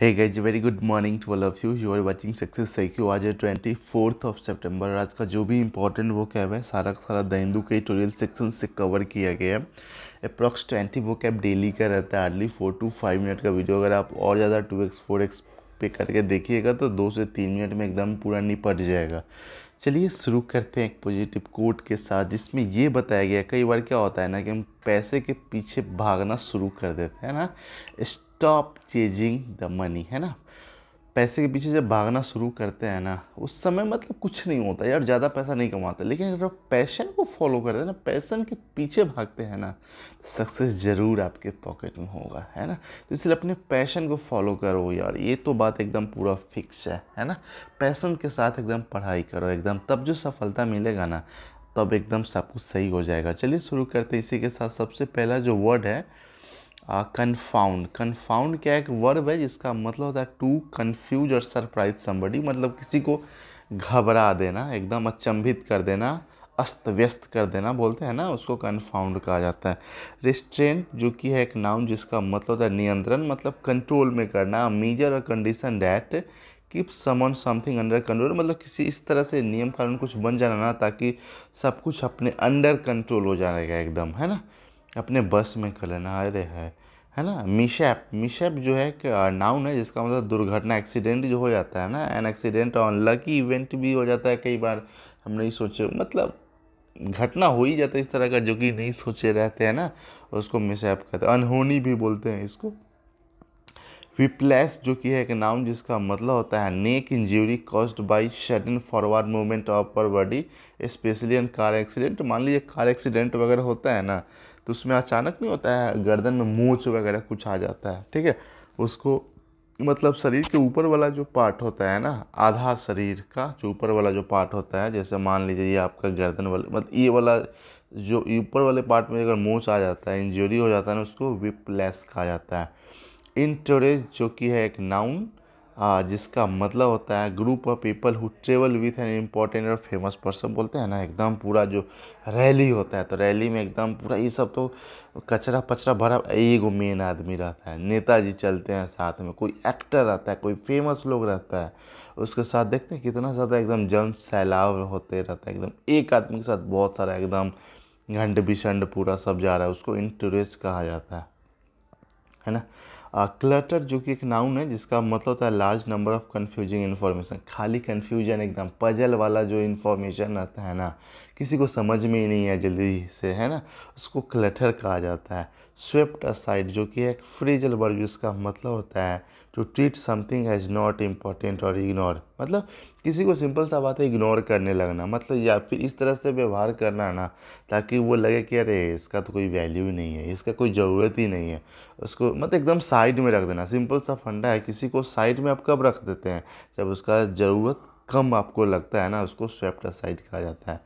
है guys very good morning to love of you you are watching success साइक्यू आज है ट्वेंटी फोर्थ ऑफ सेप्टेम्बर आज का जो भी इंपॉर्टेंट वो कैब है सारा का सारा दैंदू के ट्यूटोरियल सेक्शन से कवर किया गया है approx twenty vocab daily का रहता है hardly four to five minute का वीडियो अगर आप और ज़्यादा टू एक्स फोर एक्स पे करके देखिएगा तो दो से तीन मिनट में एकदम पूरा निपट जाएगा चलिए शुरू करते हैं एक पॉजिटिव कोट के साथ जिसमें ये बताया गया कई बार क्या होता है ना कि हम पैसे के पीछे भागना शुरू कर देते हैं ना स्टॉप चेजिंग द मनी है ना पैसे के पीछे जब भागना शुरू करते हैं ना उस समय मतलब कुछ नहीं होता यार ज़्यादा पैसा नहीं कमाते लेकिन अगर आप पैशन को फॉलो करते हैं ना पैशन के पीछे भागते हैं ना सक्सेस तो ज़रूर आपके पॉकेट में होगा है ना तो इसलिए अपने पैशन को फॉलो करो यार ये तो बात एकदम पूरा फिक्स है है ना पैसन के साथ एकदम पढ़ाई करो एकदम तब जो सफलता मिलेगा ना तब एकदम सब कुछ सही हो जाएगा चलिए शुरू करते हैं इसी के साथ सबसे पहला जो वर्ड है कन्फाउंड कन्फाउंड क्या एक वर्ब है जिसका मतलब होता है टू कन्फ्यूज और सरप्राइज समबडी मतलब किसी को घबरा देना एकदम अचंभित कर देना अस्त व्यस्त कर देना बोलते हैं ना उसको कन्फाउंड कहा जाता है रिस्ट्रेंट जो कि है एक नाउन जिसका मतलब होता है नियंत्रण मतलब कंट्रोल में करना major a condition that keep some something under control मतलब किसी इस तरह से नियम कानून कुछ बन जाना ना ताकि सब कुछ अपने अंडर कंट्रोल हो जाएगा एकदम है ना अपने बस में कर लेना अरे है है ना मिशैप मिशैप जो है एक नाउन है जिसका मतलब दुर्घटना एक्सीडेंट जो हो जाता है ना एन एक्सीडेंट और लकी इवेंट भी हो जाता है कई बार हम नहीं सोचे मतलब घटना हो ही जाता है इस तरह का जो कि नहीं सोचे रहते हैं ना उसको मिसऐप कहते हैं अनहोनी भी बोलते हैं इसको विप्लेस जो कि है एक नाउन जिसका मतलब होता है neck injury caused by sudden forward movement of our body especially an car accident मान लीजिए कार एक्सीडेंट वगैरह होता है ना तो उसमें अचानक नहीं होता है गर्दन में मोच वगैरह कुछ आ जाता है ठीक है उसको मतलब शरीर के ऊपर वाला जो पार्ट होता है ना आधा शरीर का जो ऊपर वाला जो पार्ट होता है जैसे मान लीजिए ये आपका गर्दन वाले मतलब ये वाला जो ऊपर वाले पार्ट में अगर मोच आ जाता है इंजरी हो जाता है ना उसको विपलेस कहा जाता है इंटरेस्ट जो कि है एक नाउन जिसका मतलब होता है group of people who travel with an important और फेमस पर्सन बोलते हैं ना एकदम पूरा जो रैली होता है तो रैली में एकदम पूरा ये सब तो कचरा पचरा भरा एगो मेन आदमी रहता है नेताजी चलते हैं साथ में कोई एक्टर रहता है कोई फेमस लोग रहता है उसके साथ देखते हैं कितना ज़्यादा एकदम जन सैलाब होते रहता है एकदम एक आदमी के साथ बहुत सारा एकदम घंट बिछंड पूरा सब जा रहा है उसको इंटरेस्ट कहा जाता है है ना क्लटर जो कि एक नाउन है जिसका मतलब होता है large number of confusing information खाली कन्फ्यूजन एकदम पजल वाला जो इन्फॉर्मेशन आता है ना किसी को समझ में ही नहीं है जल्दी से है ना उसको क्लटर कहा जाता है स्वेप्ट असाइड जो कि एक फ्रीजल वर्ग जिसका मतलब होता है to treat something as not important और इग्नोर मतलब किसी को सिंपल सा बात है इग्नोर करने लगना मतलब या फिर इस तरह से व्यवहार करना ना ताकि वो लगे कि अरे इसका तो कोई वैल्यू ही नहीं है इसका कोई ज़रूरत ही नहीं है उसको मतलब एकदम साइड साइड में रख देना सिंपल सा फंडा है किसी को साइड में आप कब रख देते हैं जब उसका ज़रूरत कम आपको लगता है ना उसको स्वेप्ट साइड कहा जाता है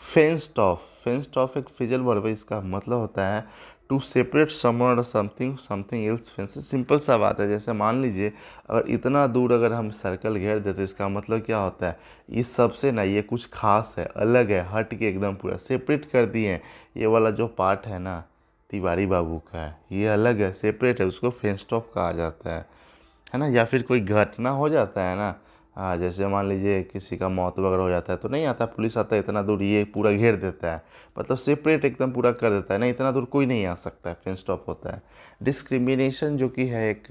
फेंस्ड ऑफ फेंस्ड ऑफ एक फिजल वर्ब है इसका मतलब होता है टू सेपरेट समवन और something something else fence simple सा बात है जैसे मान लीजिए अगर इतना दूर अगर हम सर्कल घेर देते इसका मतलब क्या होता है इस सब से ना ये कुछ खास है अलग है हट के एकदम पूरा सेपरेट कर दिए ये वाला जो पार्ट है ना तिवारी बाबू का है ये अलग है सेपरेट है उसको फेंस टॉप कहा जाता है है ना या फिर कोई घटना हो जाता है ना आ, जैसे मान लीजिए किसी का मौत वगैरह हो जाता है तो नहीं आता पुलिस आता है इतना दूर ये पूरा घेर देता है मतलब सेपरेट एकदम पूरा कर देता है ना इतना दूर कोई नहीं आ सकता है फेंस टॉप होता है डिस्क्रिमिनेशन जो कि है एक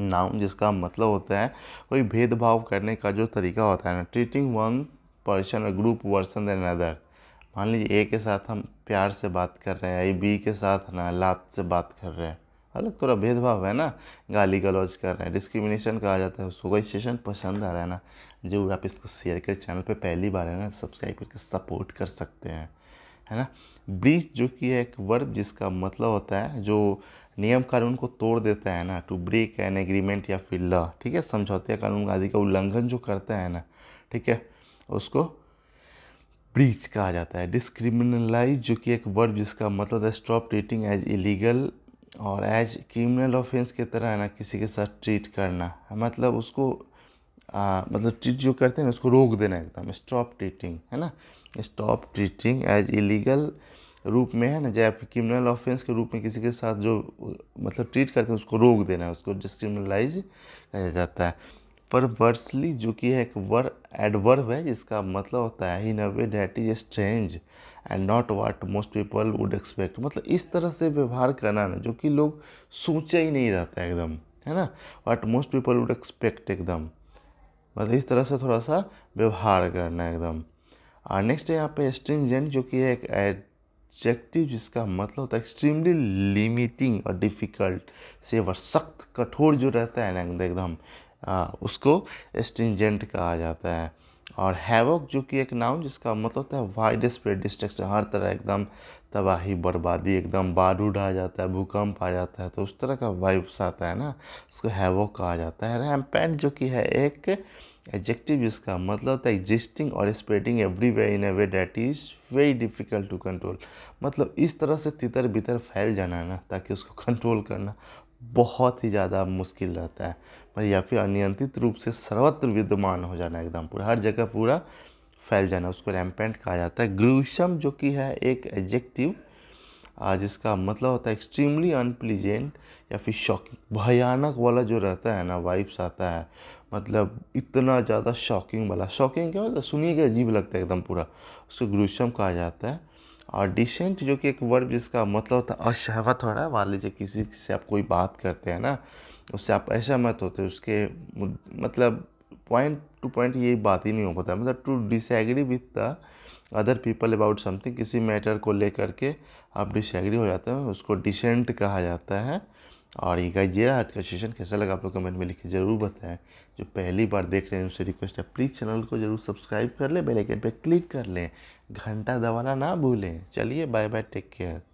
नाउन जिसका मतलब होता है कोई भेदभाव करने का जो तरीका होता है ना treating one person group worse than other मान लीजिए ए के साथ हम प्यार से बात कर रहे हैं या बी के साथ ना लात से बात कर रहे हैं अलग थोड़ा भेदभाव है ना गाली गलौज कर रहे हैं डिस्क्रिमिनेशन कहा जाता है उसको सेशन पसंद आ रहा है ना जरूर आप इसको शेयर कर चैनल पे पहली बार है ना सब्सक्राइब करके सपोर्ट कर सकते हैं है ना ब्रीच जो कि है एक वर्ब जिसका मतलब होता है जो नियम कानून को तोड़ देता है ना टू ब्रेक एन एग्रीमेंट या फिर लॉ ठीक है समझौते कानून आदि का उल्लंघन जो करता है ना ठीक है उसको ब्रीच कहा जाता है डिस्क्रिमिनलाइज जो कि एक वर्ड जिसका मतलब है स्टॉप ट्रीटिंग एज इलीगल और एज क्रिमिनल ऑफेंस के तरह है ना किसी के साथ ट्रीट करना मतलब उसको आ, मतलब ट्रीट जो करते हैं ना उसको रोक देना एकदम स्टॉप ट्रीटिंग है ना स्टॉप ट्रीटिंग एज इलीगल रूप में है ना जब क्रिमिनल ऑफेंस के रूप में किसी के साथ जो मतलब ट्रीट करते हैं उसको रोक देना उसको डिस्क्रिमिनलाइज कहा जाता है परवर्सली जो कि है एक वर एडवर्व है जिसका मतलब होता है in a way that is strange and not what most people would expect मतलब इस तरह से व्यवहार करना ना जो कि लोग सोचे ही नहीं रहता एकदम है ना what most people would expect एकदम मतलब इस तरह से थोड़ा सा व्यवहार करना एकदम और नेक्स्ट है यहाँ पे स्ट्रिंजेंट जो कि है एक एडजेक्टिव जिसका मतलब होता है एक्सट्रीमली लिमिटिंग और डिफ़िकल्ट से सख्त कठोर जो रहता है ना एकदम आ, उसको स्टिंजेंट कहा जाता है और हैवक जो कि एक नाउन जिसका मतलब होता है वाइड स्प्रेड डिस्ट्रक्शन हर तरह एकदम तबाही बर्बादी एकदम बारूद आ जाता है भूकंप आ जाता है तो उस तरह का वाइब्स आता है ना उसको हैवक कहा जाता है रैम्पेंट जो कि है एक एडजेक्टिव जिसका मतलब होता है एग्जिस्टिंग और spreading everywhere in a way that is very difficult to control मतलब इस तरह से तितर बितर फैल जाना है ना ताकि उसको कंट्रोल करना बहुत ही ज़्यादा मुश्किल रहता है पर मतलब या फिर अनियंत्रित रूप से सर्वत्र विद्यमान हो जाना एकदम पूरा हर जगह पूरा फैल जाना उसको रैम्पेंट कहा जाता है ग्रूसम जो कि है एक एडजेक्टिव जिसका मतलब होता है एक्सट्रीमली अनप्लीजेंट या फिर शॉकिंग भयानक वाला जो रहता है ना वाइब्स आता है मतलब इतना ज़्यादा शॉकिंग वाला शॉकिंग क्या होता है सुनिए कि अजीब लगता है एकदम पूरा उसको ग्रूसम कहा जाता है और डिसेंट जो कि एक वर्ब जिसका मतलब होता है असहमत हो रहा है मान लीजिए किसी से आप कोई बात करते हैं ना उससे आप असहमत होते होते उसके मतलब पॉइंट टू पॉइंट ये बात ही नहीं हो पाता मतलब to disagree with the other people about something किसी मैटर को लेकर के आप डिसएग्री हो जाते हैं उसको डिसेंट कहा जाता है और ये ये आज का सेशन कैसा लगा आप लोग कमेंट में लिख के ज़रूर बताएं जो पहली बार देख रहे हैं उनसे रिक्वेस्ट है प्लीज़ चैनल को ज़रूर सब्सक्राइब कर लें बेल आइकन पे क्लिक कर लें घंटा दबाना ना भूलें चलिए बाय बाय टेक केयर